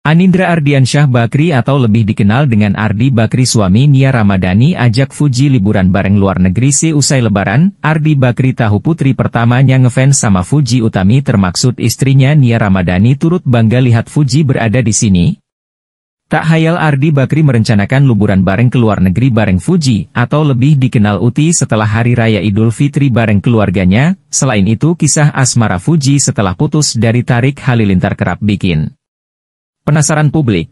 Anindra Ardiansyah Bakri atau lebih dikenal dengan Ardi Bakri suami Nia Ramadhani ajak Fuji liburan bareng luar negeri seusai lebaran, Ardi Bakri tahu putri pertamanya ngefans sama Fuji Utami termaksud istrinya Nia Ramadhani turut bangga lihat Fuji berada di sini. Tak hayal Ardi Bakri merencanakan liburan bareng ke luar negeri bareng Fuji, atau lebih dikenal Uti setelah Hari Raya Idul Fitri bareng keluarganya, selain itu kisah asmara Fuji setelah putus dari Tarik Halilintar kerap bikin penasaran publik.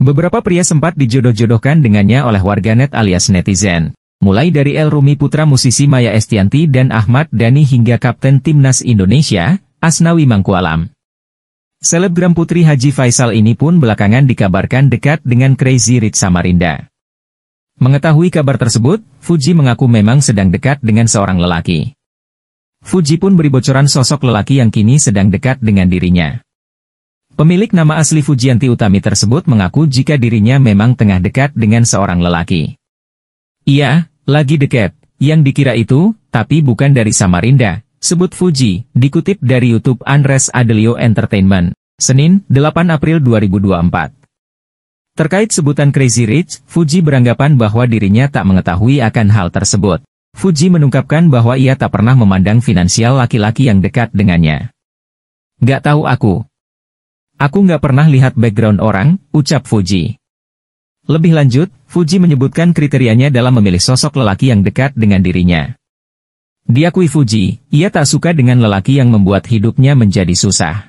Beberapa pria sempat dijodoh-jodohkan dengannya oleh warganet alias netizen. Mulai dari El Rumi putra musisi Maya Estianti dan Ahmad Dani hingga Kapten Timnas Indonesia, Asnawi Mangkualam. Selebgram putri Haji Faisal ini pun belakangan dikabarkan dekat dengan Crazy Rich Samarinda. Mengetahui kabar tersebut, Fuji mengaku memang sedang dekat dengan seorang lelaki. Fuji pun beri bocoran sosok lelaki yang kini sedang dekat dengan dirinya. Pemilik nama asli Fujianti Utami tersebut mengaku jika dirinya memang tengah dekat dengan seorang lelaki. Iya, lagi dekat, yang dikira itu, tapi bukan dari Samarinda, sebut Fuji, dikutip dari YouTube Andres Adelio Entertainment, Senin, 8 April 2024. Terkait sebutan Crazy Rich, Fuji beranggapan bahwa dirinya tak mengetahui akan hal tersebut. Fuji menungkapkan bahwa ia tak pernah memandang finansial laki-laki yang dekat dengannya. Gak tahu aku, Aku nggak pernah lihat background orang, ucap Fuji. Lebih lanjut, Fuji menyebutkan kriterianya dalam memilih sosok lelaki yang dekat dengan dirinya. Diakui Fuji, ia tak suka dengan lelaki yang membuat hidupnya menjadi susah.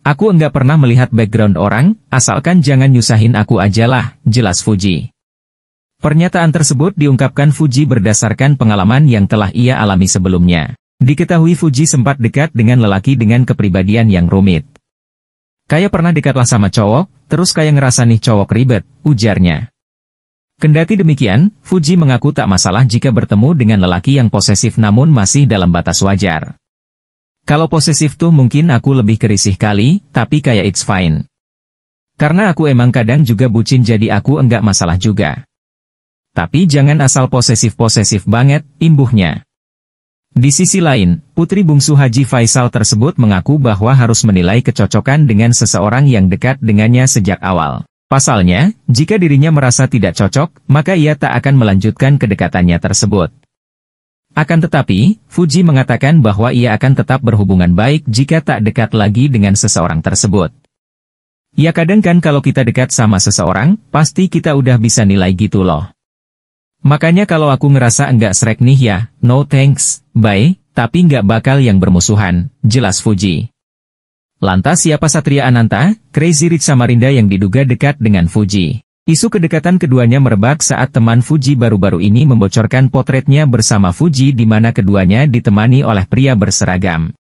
Aku enggak pernah melihat background orang, asalkan jangan nyusahin aku ajalah, jelas Fuji. Pernyataan tersebut diungkapkan Fuji berdasarkan pengalaman yang telah ia alami sebelumnya. Diketahui Fuji sempat dekat dengan lelaki dengan kepribadian yang rumit. Kayak pernah dekatlah sama cowok, terus kayak ngerasa nih cowok ribet, ujarnya. Kendati demikian, Fuji mengaku tak masalah jika bertemu dengan lelaki yang posesif namun masih dalam batas wajar. Kalau posesif tuh mungkin aku lebih kerisih kali, tapi kayak it's fine. Karena aku emang kadang juga bucin jadi aku enggak masalah juga. Tapi jangan asal posesif-posesif banget, imbuhnya. Di sisi lain, putri bungsu Haji Faisal tersebut mengaku bahwa harus menilai kecocokan dengan seseorang yang dekat dengannya sejak awal. Pasalnya, jika dirinya merasa tidak cocok, maka ia tak akan melanjutkan kedekatannya tersebut. Akan tetapi, Fuji mengatakan bahwa ia akan tetap berhubungan baik jika tak dekat lagi dengan seseorang tersebut. Ya kadang kan kalau kita dekat sama seseorang, pasti kita udah bisa nilai gitu loh. Makanya kalau aku ngerasa enggak srek nih ya, no thanks, bye, tapi enggak bakal yang bermusuhan, jelas Fuji. Lantas siapa Satria Ananta, Crazy Rich Samarinda yang diduga dekat dengan Fuji? Isu kedekatan keduanya merebak saat teman Fuji baru-baru ini membocorkan potretnya bersama Fuji di mana keduanya ditemani oleh pria berseragam.